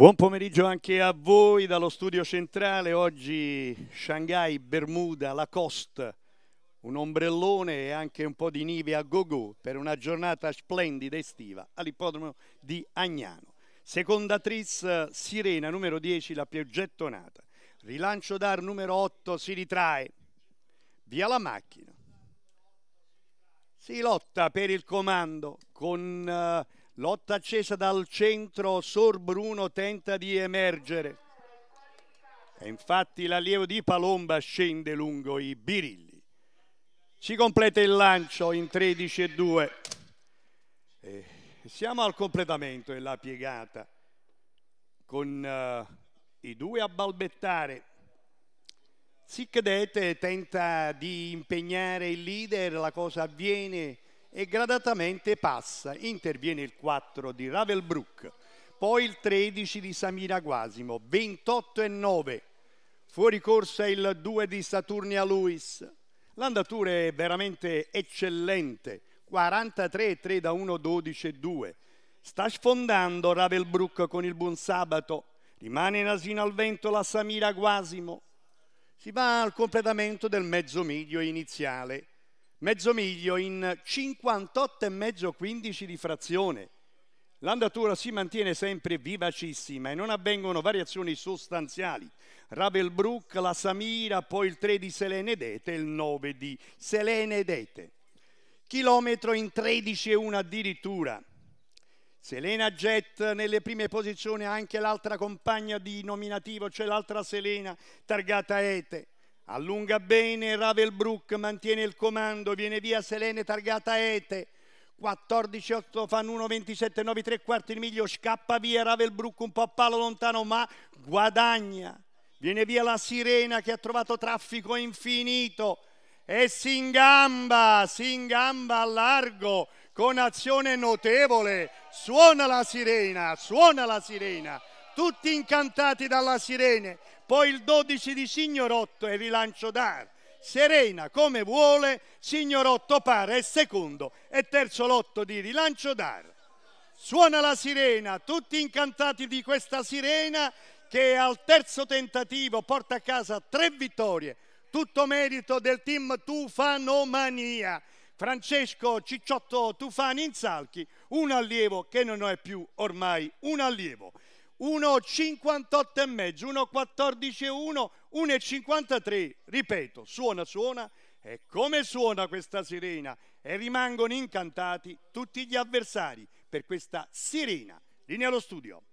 Buon pomeriggio anche a voi dallo studio centrale, oggi Shanghai, Bermuda, Lacoste, un ombrellone e anche un po' di neve a gogo per una giornata splendida estiva all'ippodromo di Agnano. Seconda tris Sirena numero 10, la più gettonata. Rilancio d'ar numero 8 si ritrae, via la macchina. Si lotta per il comando con... Uh, Lotta accesa dal centro, Sor Bruno tenta di emergere. E infatti l'allievo di Palomba scende lungo i birilli. Si completa il lancio in 13 e 2. E siamo al completamento della piegata con uh, i due a balbettare. Zicchedete tenta di impegnare il leader, la cosa avviene e gradatamente passa. Interviene il 4 di Ravelbrook, poi il 13 di Samira Guasimo, 28 e 9. Fuori corsa il 2 di Saturnia Luis. L'andatura è veramente eccellente, 43 e 3 da 1, 12 e 2. Sta sfondando Ravelbrook con il buon sabato. Rimane in asino al vento la Samira Guasimo. Si va al completamento del mezzo miglio iniziale mezzo miglio in 58,5-15 di frazione. L'andatura si mantiene sempre vivacissima e non avvengono variazioni sostanziali. Ravel Brook, la Samira, poi il 3 di Selenedete e il 9 di Selenedete. Chilometro in 13,1 addirittura. Selena Jet nelle prime posizioni anche l'altra compagna di nominativo, cioè l'altra Selena targata Ete. Allunga bene Ravelbrook, mantiene il comando, viene via Selene targata Ete. 14 8 fanno 1 27 9 tre quarti di miglio scappa via Ravelbrook un po' a palo lontano ma guadagna viene via la sirena che ha trovato traffico infinito e si ingamba si ingamba a largo con azione notevole suona la sirena suona la sirena tutti incantati dalla sirene. Poi il 12 di Signorotto e rilancio d'ar. Serena come vuole, Signorotto pare e secondo e terzo lotto di rilancio d'ar. Suona la sirena, tutti incantati di questa sirena che al terzo tentativo porta a casa tre vittorie. Tutto merito del team Tufanomania. Francesco Cicciotto Tufani in Salchi, un allievo che non è più ormai un allievo. 1,58,5, 1, 1,53. Ripeto, suona, suona. E come suona questa sirena? E rimangono incantati tutti gli avversari per questa sirena. Linea allo studio.